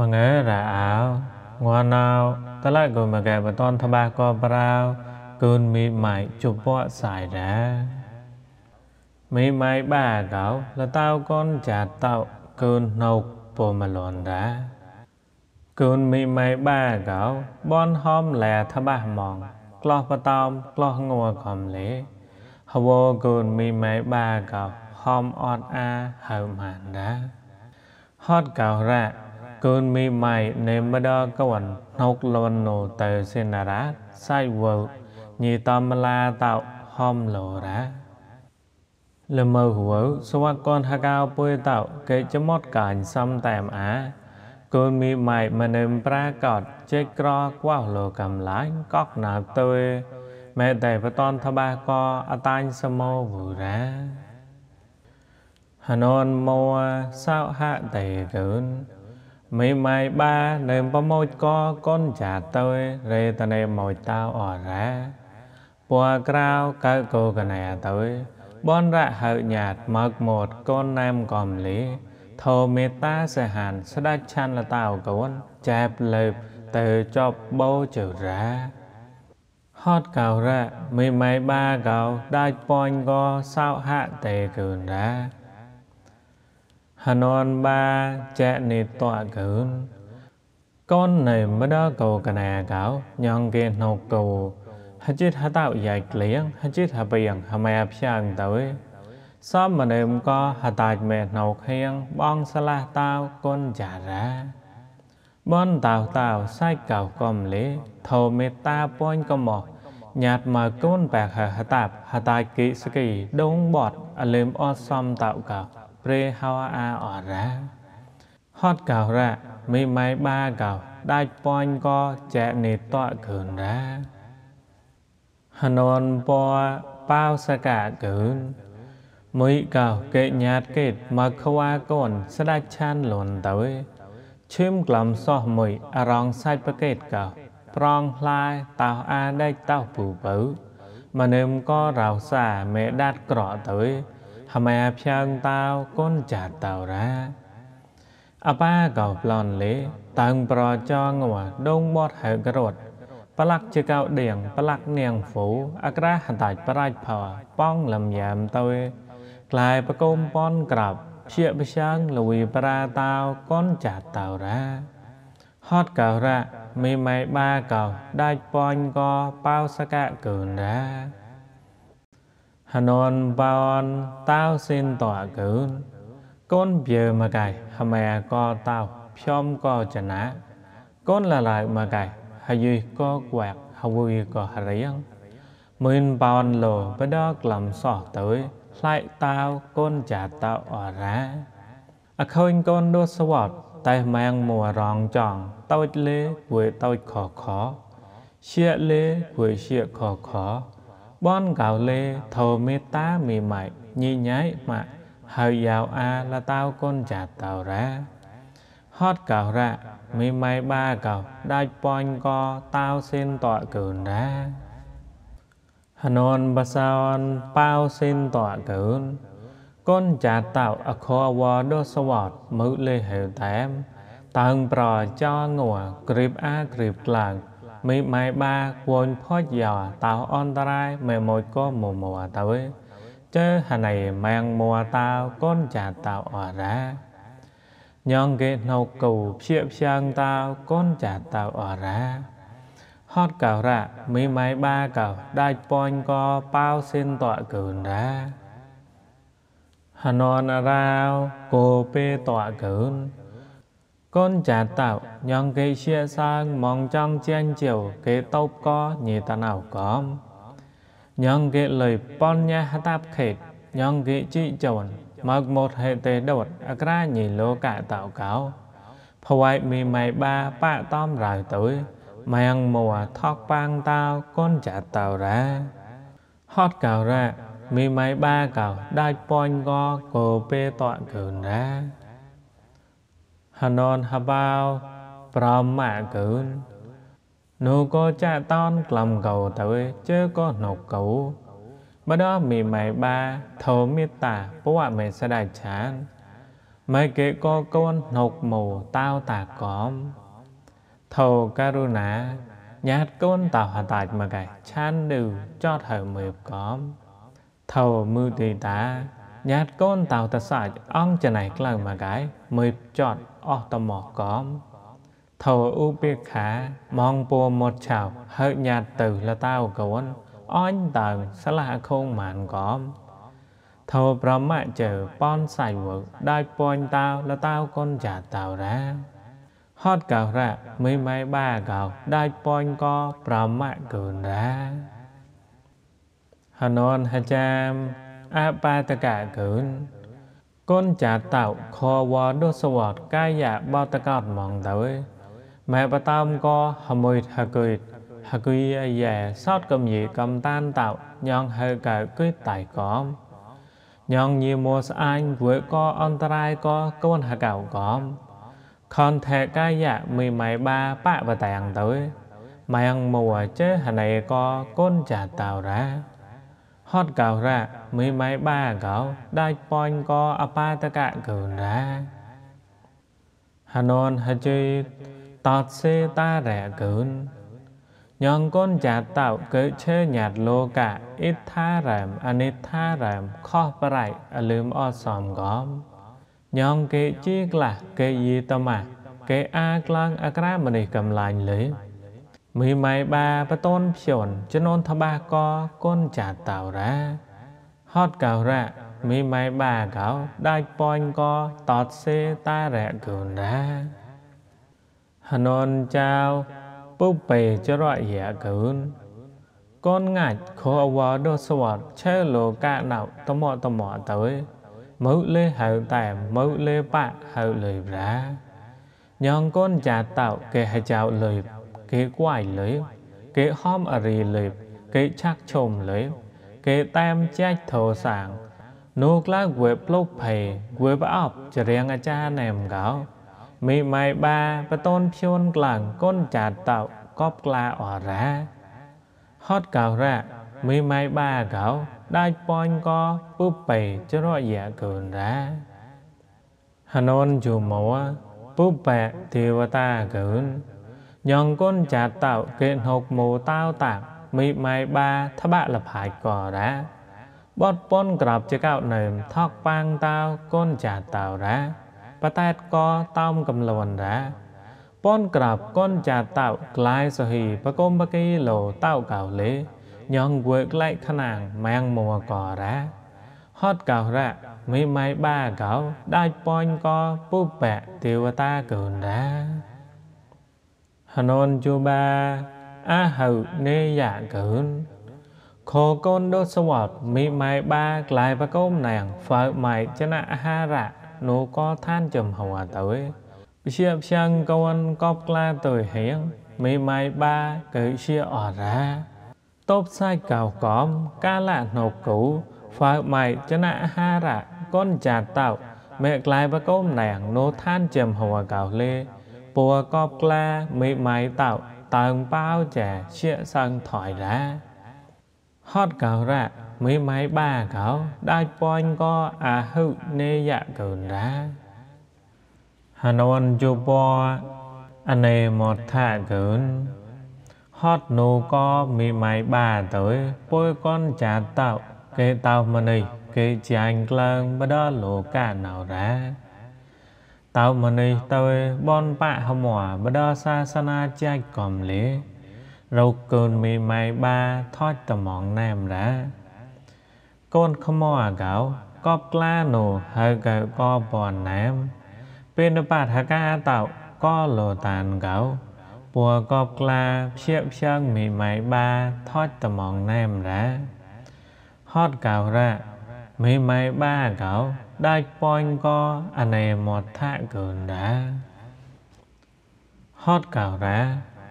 មងើរ៉ោងួនោតឡកុមកែបតនធបាកោប្រោគូនមីម៉ៃជពកសាយរ៉ាមីម៉ៃបាកោលតោកូនចាតោគូនណោកពមលនរ៉ាគូនមីម៉ៃបាកោបនហមលែធបាម៉ងក្លោះបតោមក្លោះងัวកំលេហវគូនមីម៉ៃបាកោហមអត់អាហើមហានរ៉ាហត់កោរ៉ា Kunmi Mai Nemada Kawan Nok Lon No Tờ Sinara Sai World Nhi Tâm La Tạo Hom Lộ Rá Lơ mơ hữu sơ hoa con hạ cao bươi tạo kệ cho mót cảnh xăm tạm á Côn mi mày mà nêm pra cọt chê cro quá lộ cầm lái cóc nạp tôi Mẹ đầy và tôn thơ ba co a tanh sơ mô vụ ra Hà nôn mô sao hạ đầy gớn មីម៉ៃបាលើមប្រមោចកកុនចាតើរេតនេម៉ោចតៅអរ៉ាពណ៌ក្រៅកើកោកណែតើបនរៈហើញាតមកមតកូនណាមកំលីធោមេតាសហានស្ដេចឆានលតាកូនចែបលើបទៅចប់បោចរាហតកោរៈមីម៉ៃបាកោដាច់ពញកោសោហៈតេគឺរា hàn on ba chạy nị tọa cửn con này mới đó cầu cả nè cáo nhon kia nọc cầu hát chít hát tạo dạy liếng hát chít hát biển hát mẹ phiang tới xóm mà đêm có hát tạch mẹ nọc hiên bong xa la tao con trả ra bon tào tào sai cào cầm lễ thầu mẹ ta poin cầm mỏ nhạt mà côn bạc hà hà tạp hà tài kỵ sĩ kỳ đông bọt à lêm o xóm tạo cào ព្រេហោអាអរ៉ាហតកោរៈមីម៉ៃបាកោដាច់ពាញ់កោចែកនេតៈគឺនរាហននពបោសកាគឺនមួយកោកេញាតកេតមកខ្វាកូនស្ដាច់ឆានលនទៅឈឹមក្លំសោះមួយអរងសាច់ប្រកេតកោប្រងផ្លាយតោអាដេចតោពូបើមនឹមក៏រោសាមេដាត់ក្រទៅហមាផ្យ៉ាងតៅកុនចាតៅរា អបាកោប្លន់លេតាំងប្រចងវដងបត់ហើករត់ប្លាក់ជាកៅដៀងប្លាក់នាងហ្វូអក្រាហតាច់ប្រាច់ផោប៉ងលំយ៉ាមទៅក្លាយបកុំប៉ុនក្រាប់ជាបសាងលវីប្រាតៅកុនចាតៅរាហតកោរៈមីម៉ៃបាកោដាច់ប៉ុញកោប៉ោសកៈកើនរា Hanon baon tao xin tỏa cử Con bìa mà cài hà mẹ co tao Phiom co chả ná Con là lại mà cài hà duy co quạt hà vui co hà riêng Mình baon lồ bế đọc làm sọ tới Lại tao con chả tao ở ra À khôi con đô sơ bọt Tay mang mùa rong tròn Tao lê với tao khó khó Xịa lê với xịa khó khó បនកៅលេធមេតាមេម៉ៃញីញ៉ៃម៉ាក់ហើយយ៉ាវអាលតៅកុនចាតៅរ៉ាហតកៅរ៉ាមីម៉ៃបាកៅដាច់ប៉ាញ់កតៅសិនតកើនរ៉ាហណនបសោនប៉ៅសិនតកើនកុនចាតៅអខវដោសវតមើលេហេតាមតើងប្រចងងគ្រីបអាគ្រីបខ្លាំងមីម៉ៃបាគួនផោយ៉ាតៅអនតរៃមេម៉ូចក៏មមវតៅចើហណៃម៉ែងមួតៅកូនចាតៅអរ៉ាញងគេណៅកូភៀភៀងតៅកូនចាតៅអរ៉ាហតកោរៈមីម៉ៃបាកោដាច់ពនក៏ប៉ៅសិនតកកូនរ៉ាហណនរាវគោពេតកកូន Con trả tạo nhong gây chia sang mong trong chen chiều kế tốc có như ta nào có nhong gây lời pon nha hát tạp khệt nhong gây trị chồn mặc một hệ tế đột ra nhị lô cả tạo cáo Phawai mi mày ba ba tom rải tới mày ăn mùa à, thóc bang tao con trả tạo ra hót cào ra mi mày ba cào đai poin go cổ bê tọa cường ra Hanon Habao Brahma Gun Nụ có cha ton lòng cầu tới chứ có nộp cầu Bà đó mì mày ba thổ mi tả bố ạ mày sẽ đại chán Mày kể có con nộp mù tao tả cóm Thổ karuna nhát con tao hạ tạch mà cải chán đều cho thở mượp cóm Thổ mưu tì tá ញាតកូនតៅតសាច់អង្គចណៃក្លៅមកកាយមើលចត់អស់តមោះកំថោឧបេខាมองពួមត់ឆោបហើយញាតទៅលតៅកូនអញតើស្លាខងមានកំថោប្រមៈជើប៉នសៃវើដាច់ពញតៅលតៅកូនចាតៅរ៉ាហត់កោរៈមីម៉ៃបាកោដាច់ពញកប្រមៈកូនរ៉ាហននហចាំអាបាតកៈកើនកូនចាតោខវដោសវតកាយាបតកតមងទៅម៉ែបតាមក៏ហមួយហកេតហកុយយ៉ាសតកំយីកំតានតោញងហើកើគិតតៃកំញងញីមួស្អាញវឺក៏អន្តរាយក៏កូនហកៅកំខនថេកាយៈមីម៉ៃបាបៈបតាំងទៅម៉ែងមួចេហណៃក៏កូនចាតោរ៉ាហត់កោរៈមេម៉ៃបាកោដាច់ប៉ញកោអបាតកៈកោរាហណនហជេតតសេតារៈកូនញងកូនចាតោកើឆេញាតលោកៈអិដ្ឋារាម អនិដ្ឋារាមខោះប្រៃអលឹមអសំកំញងកេជាក្លះកេយីតមៈកេអាក្លងអក្រាមនេះកំឡាញ់លើមីម៉ៃបាបតូនភ្យនចនូនថបាកកូនចាតោរ៉ាហតកោរ៉ាមីម៉ៃបាកោដាច់ប៉ញកតតសេតារៈគុណរ៉ាហននចៅពុបេចរយៈគុណកូនងាច់ខោអវដោសវតឆេលោកាណៅតមតមតើមើលេហៅតែមើលេបៈហៅលេប្រាញងកូនចាតោគេហៅចៅលេបគេគួយលើគេហមអរីលើគេឆាក់ឈុំលើគេតាមចាច់ធោសាងនោះក្លាគួយប្លុកភ័យគួយប្រអប់ចរៀងអាចារ្យណែមកោ មីម៉ៃបាបតូនភួនក្លាំងកូនចាតតោកបក្លាអរ៉ាហត់កោរ៉ាមីម៉ៃបាកោដាច់ប៉ញកពឹបបេចរយាកូនរ៉ាហណនជុំមកពឹបបេទេវតាកូនយ៉ងគុនចាតោកេហុកមូតោតាកមីម៉ៃបាថបលផាយករាបតពនក្របជាកោណើមថកប៉ាងតោគុនចាតោរាបតែតកតោមកំលวนរាពនក្របគុនចាតោក្លាយសហ៊ីបកុំបកីលោតោកោលេញងវើក្លែកខណាងម៉ែងមួករាហត់កោរៈមីម៉ៃបាកោដាច់ពញកពុបៈទេវតាកូនរា Hanonjuba A Hậu Nê Dạ Cửn Khổ Côn Đô Sơ Vọt Mỹ Mai Ba Lại Ba Côm Nàng Phở Mai Chân Nạ Ha Rạ Nô Có Than Chầm Hậu À Tới Chia Chân Côn Cóp La Tới Hiến Mỹ Mai Ba Cử Chia Ở Ra Tốt Sai Cào Cóm Ca Lạ Nô Cũ Phở Mai Chân Nạ Ha Rạ Con Chà Tạo Mẹ Lại Ba Côm Nàng Nô Than Chầm Hậu À Cào Lê bùa có la mấy máy tạo tầng bao trẻ chia sang thỏi ra hót cầu ra mấy máy ba cầu đại poin có à hự nê dạ cường ra hà nôn chú bò anh này một thả cường hót nô có mấy máy ba tới bôi con trả tạo kê tao mà này kê chỉ anh lăng bà đó lộ cả nào ra តើមនីទៅបនបៈហមបដសាសនាចាច់កំលេរោគកូនមីម៉ៃបាថត់តំងណែមរាកូនខ្មោអាកោកបក្លានោហើកៅកបនណែមពេលបាថកាតោកលតានកោពួរកបក្លាភៀបផ្សាំងមីម៉ៃបាថត់តំងណែមរាហត់កៅរ៉មីម៉ៃបាកោដាច់ពញក៏អណេមតថកូនដាហតកោរា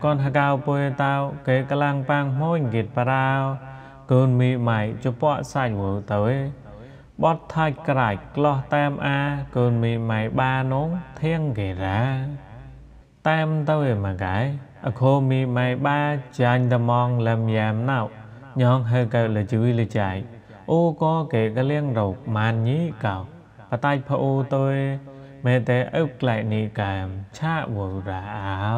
កនហកៅពុយតៅកេកលាំងប៉ាងហូនគិតប្រៅកូនមីម៉ៃជពកសាច់វូទៅបត់ថាច់ក្រាច់ក្លោះតាមអាកូនមីម៉ៃបានងធៀងកេរាតាមទៅឯមកកាយអខោមីម៉ៃបាចាញ់ត្មងលឹមយ៉ាមណៅញងហើកើលជួយលចាយអូក៏កេកលៀងរោគម៉ានញីកោបតៃផអូទុយមេតេអុក្លៃនីកំឆាវរាអោ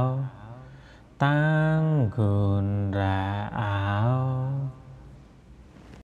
តាំងគុនរាអោ